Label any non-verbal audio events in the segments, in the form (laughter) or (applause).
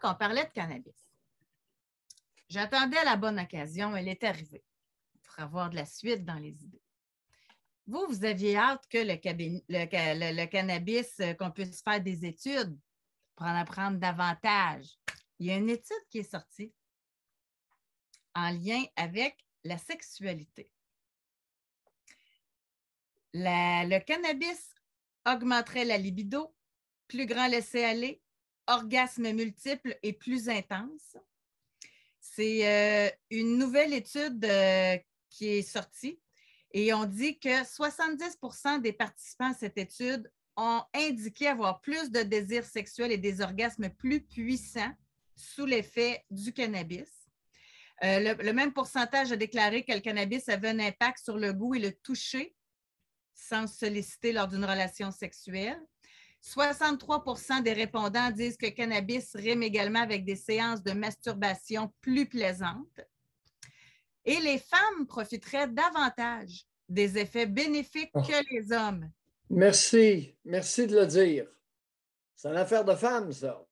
qu'on parlait de cannabis. J'attendais la bonne occasion, elle est arrivée pour avoir de la suite dans les idées. Vous, vous aviez hâte que le, cannabis, euh, qu'on puisse faire des études pour en apprendre davantage. Il y a une étude qui est sortie en lien avec la sexualité. le cannabis augmenterait la libido, plus grand laisser-aller, Orgasme multiple et plus intense. C'est euh, une nouvelle étude euh, qui est sortie et on dit que 70 des participants à cette étude ont indiqué avoir plus de désirs sexuels et des orgasmes plus puissants sous l'effet du cannabis. Euh, le, le, même pourcentage a déclaré que le cannabis avait un impact sur le goût et le toucher sans solliciter lors d'une relation sexuelle. 63 des répondants disent que le cannabis rime également avec des séances de masturbation plus plaisantes. Et les femmes profiteraient davantage des effets bénéfiques ah. que les hommes. Merci, merci de le dire. C'est une affaire de femmes, ça.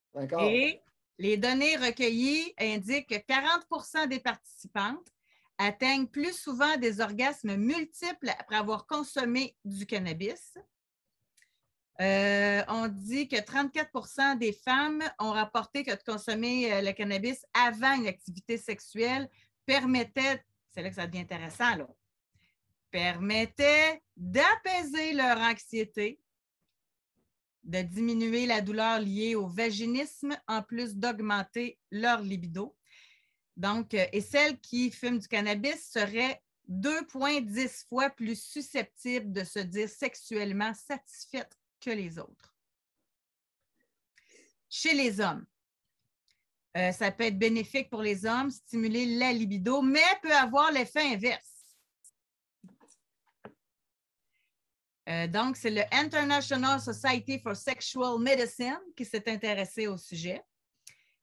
Et les données recueillies indiquent que 40 des participantes atteignent plus souvent des orgasmes multiples après avoir consommé du cannabis. Euh, on dit que 34 des femmes ont rapporté que de consommer euh, le cannabis avant une activité sexuelle permettait, c'est là que ça devient intéressant, là, permettait d'apaiser leur anxiété, de diminuer la douleur liée au vaginisme en plus d'augmenter leur libido. Donc, euh, et celles qui fument du cannabis seraient 2,10 fois plus susceptibles de se dire sexuellement satisfaites que les autres. Chez les hommes, euh, ça peut être bénéfique pour les hommes, stimuler la libido, mais peut avoir l'effet inverse. Euh, donc, c'est le International Society for Sexual Medicine qui s'est intéressé au sujet.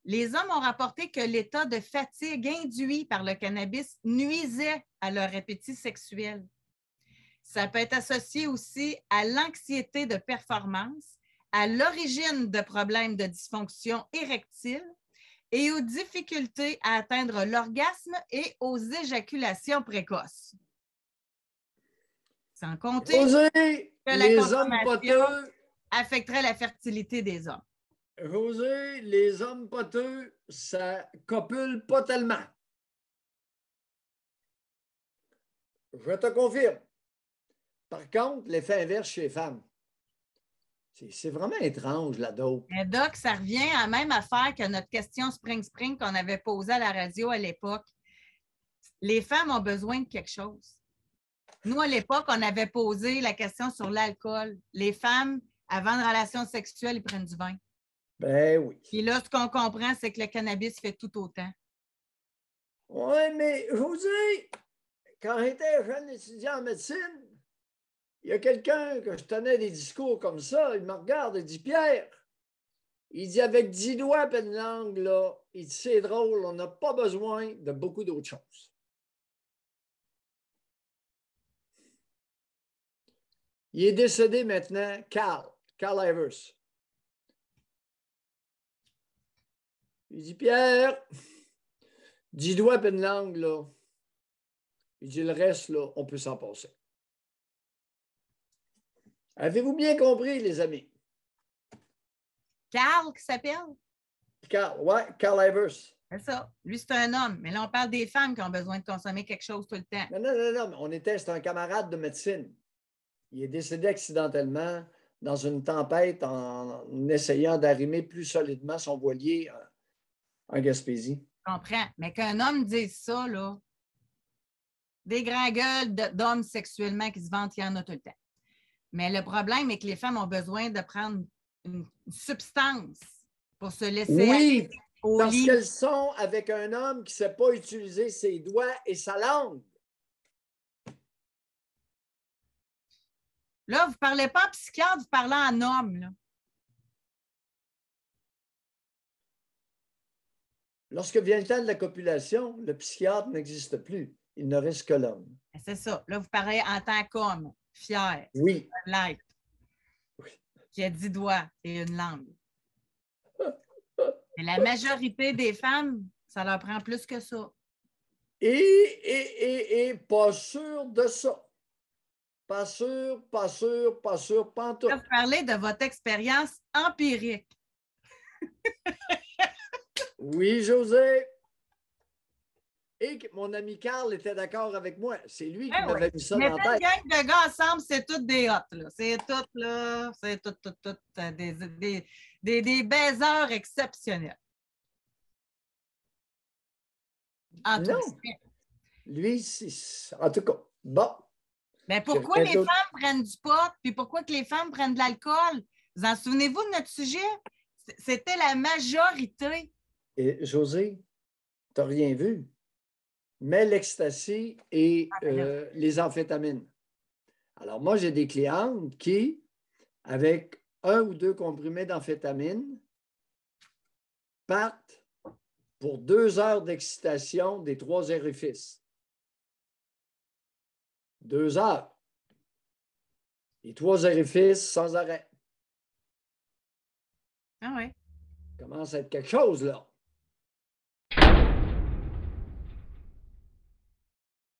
Les hommes ont rapporté que l'état de fatigue induit par le cannabis nuisait à leur appétit sexuel. Ça peut être associé aussi à l'anxiété de performance, à l'origine de problèmes de dysfonction érectile et aux difficultés à atteindre l'orgasme et aux éjaculations précoces. Sans compter que la les hommes affecterait la fertilité des hommes. Rosé, les hommes poteux, ça copule pas tellement. Je te confirme. Par contre, l'effet inverse chez les femmes. C'est vraiment étrange, la dope. Mais Doc, ça revient à la même affaire que notre question Spring Spring qu'on avait posée à la radio à l'époque. Les femmes ont besoin de quelque chose. Nous, à l'époque, on avait posé la question sur l'alcool. Les femmes, avant une relation sexuelle, ils prennent du vin. Ben oui. Puis là, ce qu'on comprend, c'est que le cannabis fait tout autant. Oui, mais je vous dis, quand j'étais jeune étudiant en médecine, il y a quelqu'un que je tenais des discours comme ça, il me regarde et dit Pierre, il dit avec dix doigts et une langue, là, il dit c'est drôle, on n'a pas besoin de beaucoup d'autres choses. Il est décédé maintenant, Carl, Carl Ivers. Il dit Pierre, dix doigts et langue, là. Il dit le reste, là, on peut s'en passer. Avez-vous bien compris, les amis? Carl, qui s'appelle? Carl, ouais, Carl Ivers. C'est ça. Lui, c'est un homme. Mais là, on parle des femmes qui ont besoin de consommer quelque chose tout le temps. Non, non, non, non. On était, c'est un camarade de médecine. Il est décédé accidentellement dans une tempête en essayant d'arrimer plus solidement son voilier euh, en Gaspésie. Je comprends. Mais qu'un homme dise ça, là, des grands gueules d'hommes sexuellement qui se vantent, il y en a tout le temps. Mais le problème est que les femmes ont besoin de prendre une substance pour se laisser. Oui, au parce qu'elles sont avec un homme qui ne sait pas utiliser ses doigts et sa langue. Là, vous ne parlez pas en psychiatre, vous parlez en homme. Lorsque vient le temps de la copulation, le psychiatre n'existe plus. Il ne reste que l'homme. Ben, c'est ça. Là, vous parlez en tant qu'homme fier. Oui. Qui a dix doigts et une langue. (laughs) Mais la majorité des femmes, ça leur prend plus que ça. Et, et, et, et pas sûr de ça. Pas sûr, pas sûr, pas sûr, pas en parler de votre expérience empirique. oui, José et mon ami Carl était d'accord avec moi. C'est lui qui ben m'avait mis ça dans la tête. Mais de gars ensemble, c'est toutes des hottes. C'est toutes, là. C'est tout, tout, tout. Euh, des, des, des, des, baiseurs exceptionnels. En non. cas, lui, c'est... En tout cas, bon. Mais pourquoi les femmes prennent du pot, puis pourquoi que les femmes prennent de l'alcool? Vous en souvenez-vous de notre sujet? C'était la majorité. Et José, t'as rien vu? mais l'ecstasy et euh, les amphétamines. Alors, moi, j'ai des clientes qui, avec un ou deux comprimés d'amphétamines, partent pour deux heures d'excitation des trois orifices. Deux heures. Les trois orifices sans arrêt. Ah Ça Commence à être quelque chose, là.